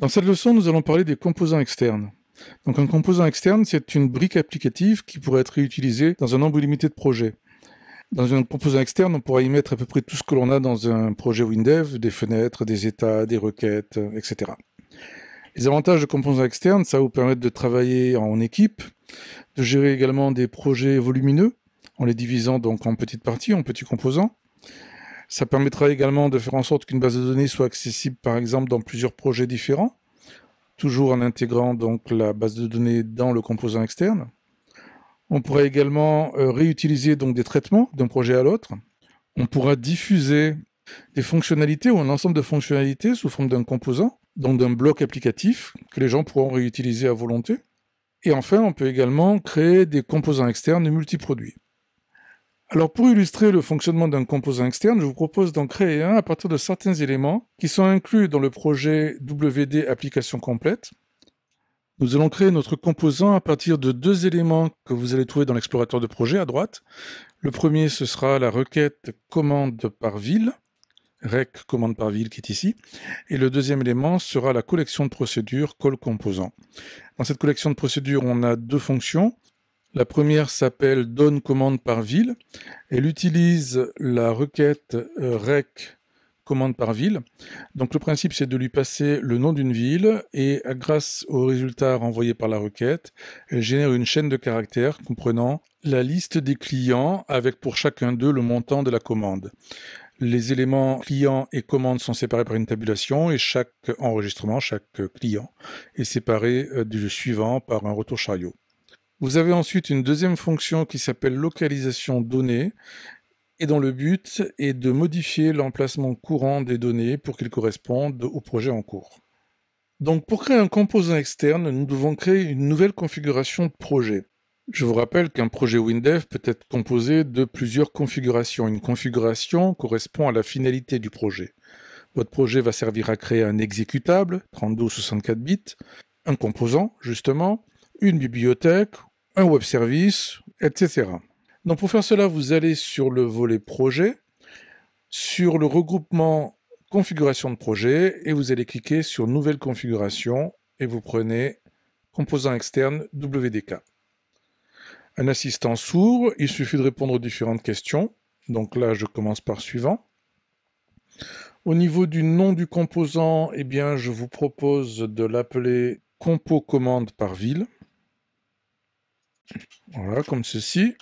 Dans cette leçon, nous allons parler des composants externes. Donc un composant externe, c'est une brique applicative qui pourrait être réutilisée dans un nombre limité de projets. Dans un composant externe, on pourra y mettre à peu près tout ce que l'on a dans un projet Windev, des fenêtres, des états, des requêtes, etc. Les avantages de composants externes, ça vous permettre de travailler en équipe, de gérer également des projets volumineux, en les divisant donc en petites parties, en petits composants, ça permettra également de faire en sorte qu'une base de données soit accessible, par exemple, dans plusieurs projets différents, toujours en intégrant donc la base de données dans le composant externe. On pourra également euh, réutiliser donc des traitements d'un projet à l'autre. On pourra diffuser des fonctionnalités ou un ensemble de fonctionnalités sous forme d'un composant, donc d'un bloc applicatif que les gens pourront réutiliser à volonté. Et enfin, on peut également créer des composants externes multiproduits. Alors pour illustrer le fonctionnement d'un composant externe, je vous propose d'en créer un à partir de certains éléments qui sont inclus dans le projet WD application complète. Nous allons créer notre composant à partir de deux éléments que vous allez trouver dans l'explorateur de projet à droite. Le premier, ce sera la requête commande par ville, rec commande par ville qui est ici. Et le deuxième élément sera la collection de procédures call composant. Dans cette collection de procédures, on a deux fonctions. La première s'appelle Donne commande par ville. Elle utilise la requête euh, REC commande par ville. Donc le principe, c'est de lui passer le nom d'une ville et grâce aux résultats renvoyés par la requête, elle génère une chaîne de caractères comprenant la liste des clients avec pour chacun d'eux le montant de la commande. Les éléments client » et commande » sont séparés par une tabulation et chaque enregistrement, chaque client est séparé euh, du suivant par un retour chariot. Vous avez ensuite une deuxième fonction qui s'appelle localisation données et dont le but est de modifier l'emplacement courant des données pour qu'ils correspondent au projet en cours. Donc pour créer un composant externe, nous devons créer une nouvelle configuration de projet. Je vous rappelle qu'un projet WinDev peut être composé de plusieurs configurations. Une configuration correspond à la finalité du projet. Votre projet va servir à créer un exécutable, 32 ou 64 bits, un composant, justement, une bibliothèque un web service, etc. Donc pour faire cela, vous allez sur le volet projet, sur le regroupement configuration de projet, et vous allez cliquer sur nouvelle configuration, et vous prenez composant externe WDK. Un assistant s'ouvre, il suffit de répondre aux différentes questions. Donc là, je commence par suivant. Au niveau du nom du composant, eh bien, je vous propose de l'appeler compo commande par ville. Voilà, comme ceci.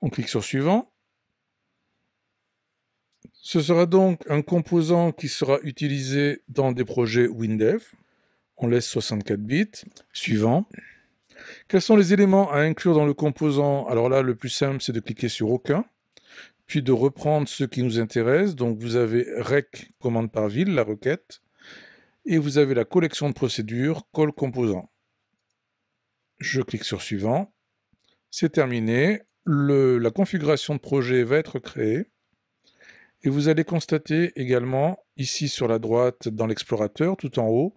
On clique sur suivant. Ce sera donc un composant qui sera utilisé dans des projets WinDev. On laisse 64 bits. Suivant. Quels sont les éléments à inclure dans le composant Alors là, le plus simple, c'est de cliquer sur aucun, puis de reprendre ceux qui nous intéressent. Donc vous avez rec, commande par ville, la requête, et vous avez la collection de procédures, call composant. Je clique sur Suivant. C'est terminé. la configuration de projet va être créée. Et vous allez constater également, ici sur la droite, dans l'explorateur, tout en haut,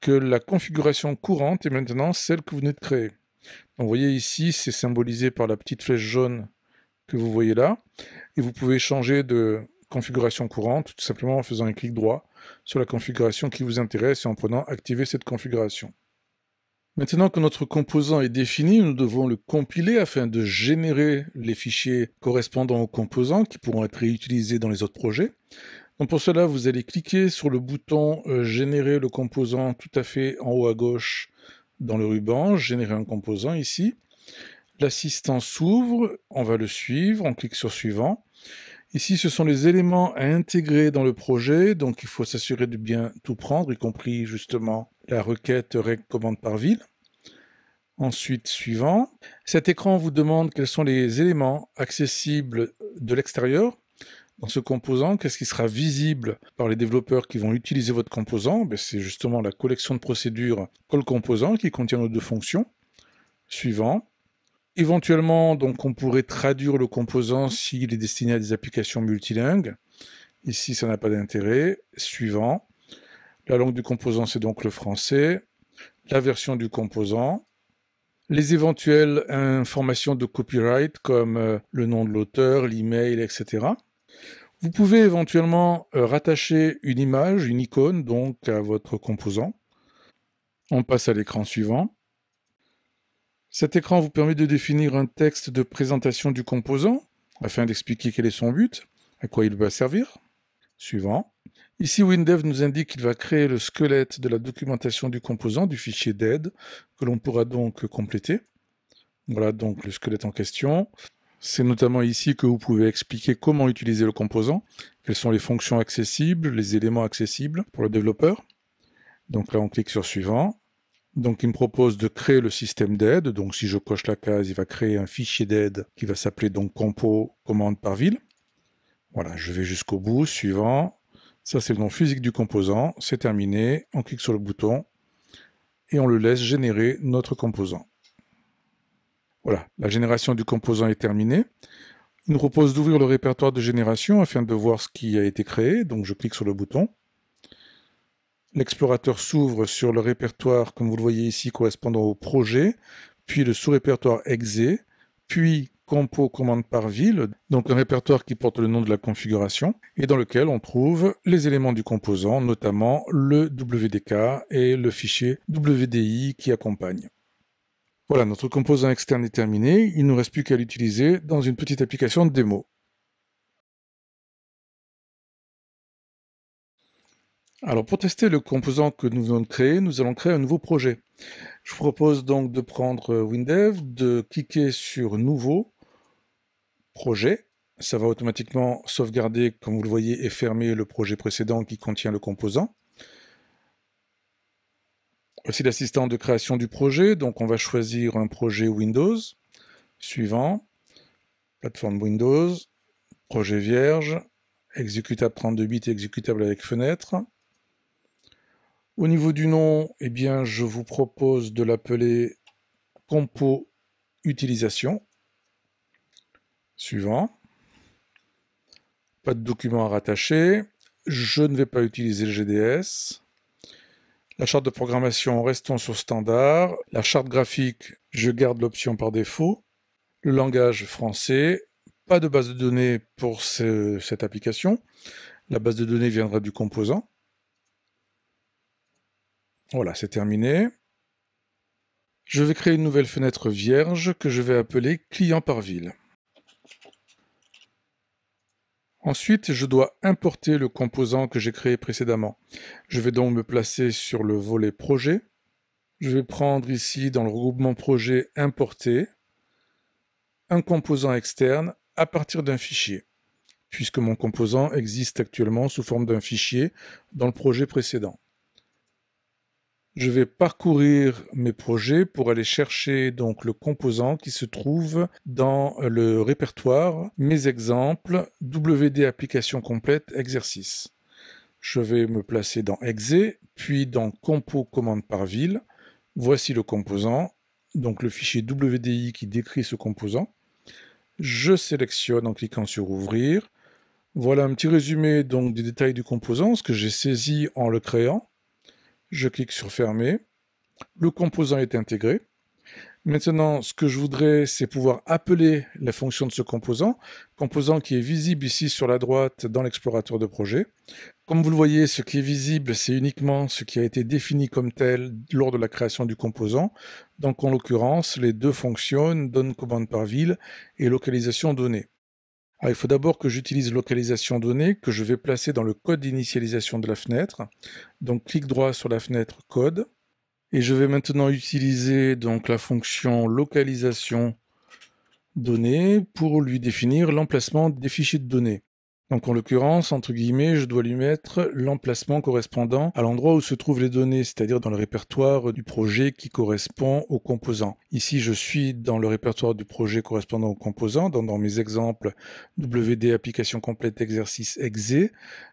que la configuration courante est maintenant celle que vous venez de créer. Donc, vous voyez ici, c'est symbolisé par la petite flèche jaune que vous voyez là. Et vous pouvez changer de configuration courante tout simplement en faisant un clic droit sur la configuration qui vous intéresse et en prenant Activer cette configuration. Maintenant que notre composant est défini, nous devons le compiler afin de générer les fichiers correspondants aux composants qui pourront être réutilisés dans les autres projets. Donc pour cela, vous allez cliquer sur le bouton euh, Générer le composant tout à fait en haut à gauche dans le ruban, Générer un composant ici. L'assistant s'ouvre, on va le suivre, on clique sur Suivant. Ici, ce sont les éléments à intégrer dans le projet, donc il faut s'assurer de bien tout prendre, y compris justement la requête recommande commande par ville. Ensuite, suivant. Cet écran vous demande quels sont les éléments accessibles de l'extérieur. Dans ce composant, qu'est-ce qui sera visible par les développeurs qui vont utiliser votre composant ben, C'est justement la collection de procédures call composant qui contient nos deux fonctions. Suivant. Éventuellement, donc, on pourrait traduire le composant s'il est destiné à des applications multilingues. Ici, ça n'a pas d'intérêt. Suivant. La langue du composant, c'est donc le français. La version du composant. Les éventuelles informations de copyright, comme euh, le nom de l'auteur, l'email, etc. Vous pouvez éventuellement euh, rattacher une image, une icône, donc, à votre composant. On passe à l'écran suivant. Cet écran vous permet de définir un texte de présentation du composant, afin d'expliquer quel est son but, à quoi il va servir. Suivant. Ici, WinDev nous indique qu'il va créer le squelette de la documentation du composant, du fichier d'aide, que l'on pourra donc compléter. Voilà donc le squelette en question. C'est notamment ici que vous pouvez expliquer comment utiliser le composant, quelles sont les fonctions accessibles, les éléments accessibles pour le développeur. Donc là, on clique sur Suivant. Donc il me propose de créer le système d'aide. Donc si je coche la case, il va créer un fichier d'aide qui va s'appeler donc compo commande par ville. Voilà, je vais jusqu'au bout, suivant. Ça c'est le nom physique du composant, c'est terminé. On clique sur le bouton et on le laisse générer notre composant. Voilà, la génération du composant est terminée. Il nous propose d'ouvrir le répertoire de génération afin de voir ce qui a été créé. Donc je clique sur le bouton l'explorateur s'ouvre sur le répertoire, comme vous le voyez ici, correspondant au projet, puis le sous-répertoire exe, puis compo commande par ville, donc un répertoire qui porte le nom de la configuration, et dans lequel on trouve les éléments du composant, notamment le WDK et le fichier WDI qui accompagne. Voilà, notre composant externe est terminé, il ne nous reste plus qu'à l'utiliser dans une petite application de démo. Alors pour tester le composant que nous venons de créer, nous allons créer un nouveau projet. Je vous propose donc de prendre euh, WinDev, de cliquer sur Nouveau, Projet. Ça va automatiquement sauvegarder, comme vous le voyez, et fermer le projet précédent qui contient le composant. Voici l'assistant de création du projet. Donc on va choisir un projet Windows. Suivant, plateforme Windows, projet vierge, exécutable 32 bits et exécutable avec fenêtre. Au niveau du nom, eh bien, je vous propose de l'appeler compo utilisation. Suivant. Pas de document à rattacher. Je ne vais pas utiliser le GDS. La charte de programmation, restons sur standard. La charte graphique, je garde l'option par défaut. Le langage français, pas de base de données pour cette application. La base de données viendra du composant. Voilà, c'est terminé. Je vais créer une nouvelle fenêtre vierge que je vais appeler client par ville. Ensuite, je dois importer le composant que j'ai créé précédemment. Je vais donc me placer sur le volet projet. Je vais prendre ici dans le regroupement projet importer un composant externe à partir d'un fichier, puisque mon composant existe actuellement sous forme d'un fichier dans le projet précédent je vais parcourir mes projets pour aller chercher donc le composant qui se trouve dans euh, le répertoire, mes exemples, WD application complète, exercice. Je vais me placer dans Exe, puis dans Compo commande par ville. Voici le composant, donc le fichier WDI qui décrit ce composant. Je sélectionne en cliquant sur Ouvrir. Voilà un petit résumé donc des détails du composant, ce que j'ai saisi en le créant. Je clique sur fermer. Le composant est intégré. Maintenant, ce que je voudrais, c'est pouvoir appeler la fonction de ce composant, composant qui est visible ici sur la droite dans l'explorateur de projet. Comme vous le voyez, ce qui est visible, c'est uniquement ce qui a été défini comme tel lors de la création du composant. Donc en l'occurrence, les deux fonctions, donne commande par ville et localisation donnée il faut d'abord que j'utilise localisation Données, que je vais placer dans le code d'initialisation de la fenêtre. Donc clic droit sur la fenêtre code. Et je vais maintenant utiliser donc la fonction localisation Données pour lui définir l'emplacement des fichiers de données. Donc en l'occurrence, entre guillemets, je dois lui mettre l'emplacement correspondant à l'endroit où se trouvent les données, c'est-à-dire dans le répertoire du projet qui correspond au composant. Ici, je suis dans le répertoire du projet correspondant au composant, dans, dans mes exemples WD application complète exercice exe.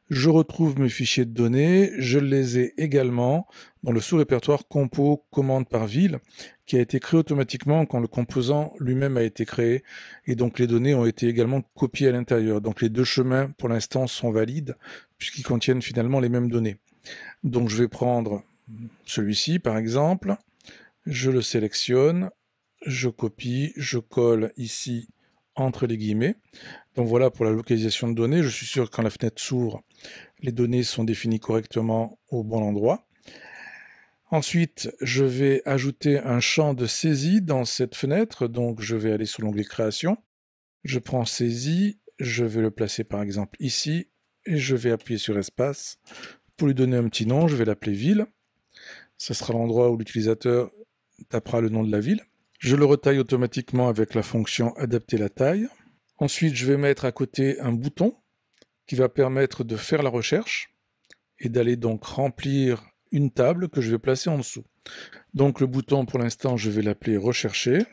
Je retrouve mes fichiers de données, je les ai également dans le sous-répertoire compo commande par ville qui a été créé automatiquement quand le composant lui-même a été créé. Et donc les données ont été également copiées à l'intérieur. Donc les deux chemins, pour l'instant, sont valides puisqu'ils contiennent finalement les mêmes données. Donc je vais prendre celui-ci, par exemple. Je le sélectionne. Je copie. Je colle ici entre les guillemets. Donc voilà pour la localisation de données. Je suis sûr que quand la fenêtre s'ouvre, les données sont définies correctement au bon endroit. Ensuite, je vais ajouter un champ de saisie dans cette fenêtre, donc je vais aller sous l'onglet création. Je prends saisie, je vais le placer par exemple ici, et je vais appuyer sur espace. Pour lui donner un petit nom, je vais l'appeler ville. Ce sera l'endroit où l'utilisateur tapera le nom de la ville. Je le retaille automatiquement avec la fonction adapter la taille. Ensuite, je vais mettre à côté un bouton qui va permettre de faire la recherche et d'aller donc remplir une table que je vais placer en dessous. Donc le bouton, pour l'instant, je vais l'appeler rechercher.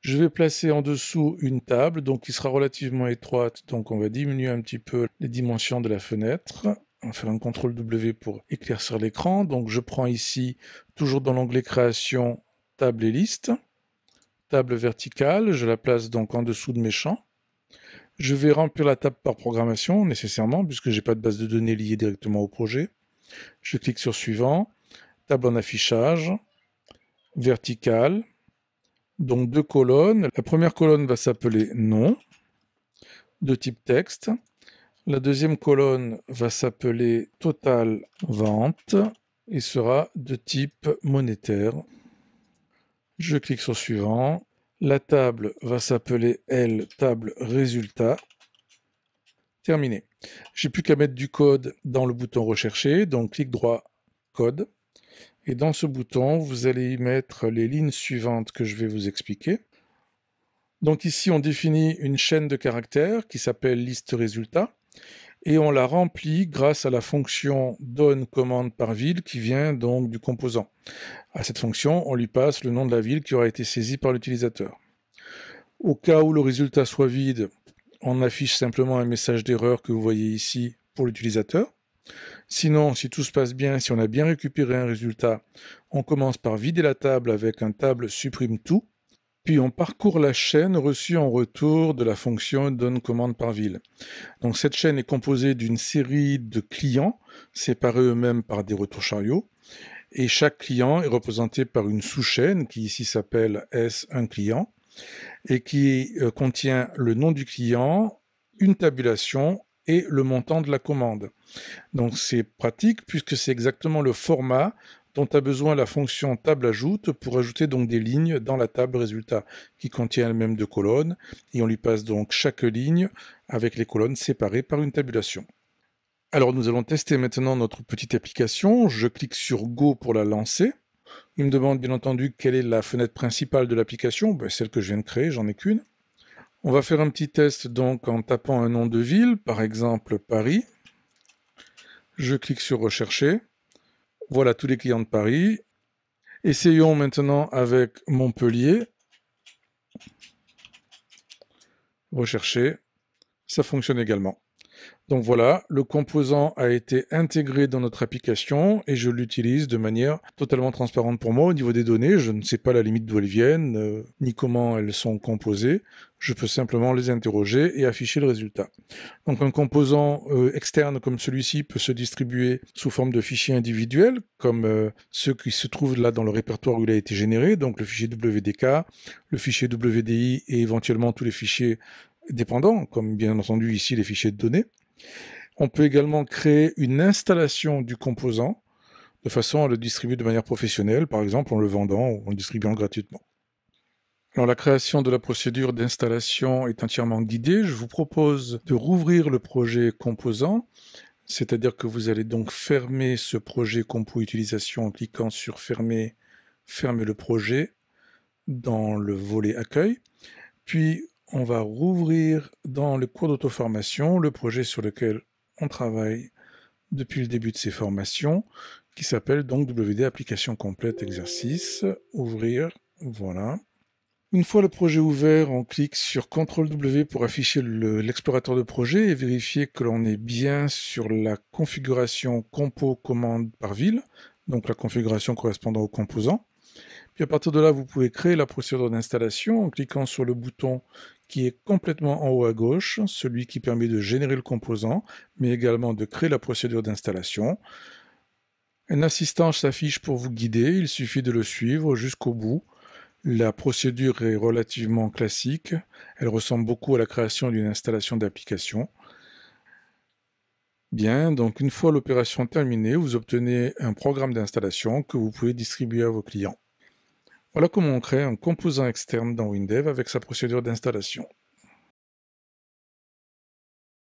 Je vais placer en dessous une table, donc qui sera relativement étroite, donc on va diminuer un petit peu les dimensions de la fenêtre. On fait un contrôle W pour éclaircir l'écran. Donc je prends ici, toujours dans l'onglet création, table et liste. Table verticale, je la place donc en dessous de mes champs. Je vais remplir la table par programmation, nécessairement, puisque j'ai pas de base de données liée directement au projet. Je clique sur Suivant, table en affichage, verticale, donc deux colonnes. La première colonne va s'appeler Nom, de type texte. La deuxième colonne va s'appeler Total Vente et sera de type monétaire. Je clique sur Suivant. La table va s'appeler, L table résultat Terminé. J'ai plus qu'à mettre du code dans le bouton rechercher, donc clic droit, code. Et dans ce bouton, vous allez y mettre les lignes suivantes que je vais vous expliquer. Donc ici, on définit une chaîne de caractères qui s'appelle liste résultat et on la remplit grâce à la fonction donne commande par ville qui vient donc du composant. À cette fonction, on lui passe le nom de la ville qui aura été saisie par l'utilisateur. Au cas où le résultat soit vide, on affiche simplement un message d'erreur que vous voyez ici pour l'utilisateur. Sinon, si tout se passe bien, si on a bien récupéré un résultat, on commence par vider la table avec un table supprime tout, puis on parcourt la chaîne reçue en retour de la fonction donne commande par ville. Donc cette chaîne est composée d'une série de clients séparés eux-mêmes par des retours chariots, et chaque client est représenté par une sous-chaîne qui ici s'appelle S un client, et qui euh, contient le nom du client, une tabulation et le montant de la commande. Donc c'est pratique puisque c'est exactement le format dont a besoin la fonction table ajoute pour ajouter donc des lignes dans la table résultat qui contient elle-même deux colonnes et on lui passe donc chaque ligne avec les colonnes séparées par une tabulation. Alors nous allons tester maintenant notre petite application. Je clique sur Go pour la lancer. Il me demande bien entendu quelle est la fenêtre principale de l'application, ben, celle que je viens de créer, j'en ai qu'une. On va faire un petit test donc en tapant un nom de ville, par exemple Paris. Je clique sur rechercher. Voilà tous les clients de Paris. Essayons maintenant avec Montpellier. Rechercher. Ça fonctionne également. Donc voilà, le composant a été intégré dans notre application et je l'utilise de manière totalement transparente pour moi. Au niveau des données, je ne sais pas la limite d'où elles viennent, euh, ni comment elles sont composées. Je peux simplement les interroger et afficher le résultat. Donc un composant euh, externe comme celui-ci peut se distribuer sous forme de fichiers individuels, comme euh, ceux qui se trouvent là dans le répertoire où il a été généré, donc le fichier WDK, le fichier WDI et éventuellement tous les fichiers dépendants, comme bien entendu ici les fichiers de données. On peut également créer une installation du composant de façon à le distribuer de manière professionnelle, par exemple en le vendant ou en le distribuant gratuitement. la création de la procédure d'installation est entièrement guidée. Je vous propose de rouvrir le projet composant, c'est-à-dire que vous allez donc fermer ce projet compo utilisation en cliquant sur fermer, fermer le projet dans le volet accueil. Puis on va rouvrir dans le cours d'auto-formation le projet sur lequel on travaille depuis le début de ces formations, qui s'appelle donc WD Application complète exercice. Ouvrir, voilà. Une fois le projet ouvert, on clique sur CTRL W pour afficher l'explorateur de projet et vérifier que l'on est bien sur la configuration compo commande par ville, donc la configuration correspondant aux composants. Puis à partir de là, vous pouvez créer la procédure d'installation en cliquant sur le bouton qui est complètement en haut à gauche, celui qui permet de générer le composant, mais également de créer la procédure d'installation. Un assistant s'affiche pour vous guider, il suffit de le suivre jusqu'au bout. La procédure est relativement classique, elle ressemble beaucoup à la création d'une installation d'application. Bien, donc une fois l'opération terminée, vous obtenez un programme d'installation que vous pouvez distribuer à vos clients. Voilà comment on crée un composant externe dans Windev avec sa procédure d'installation.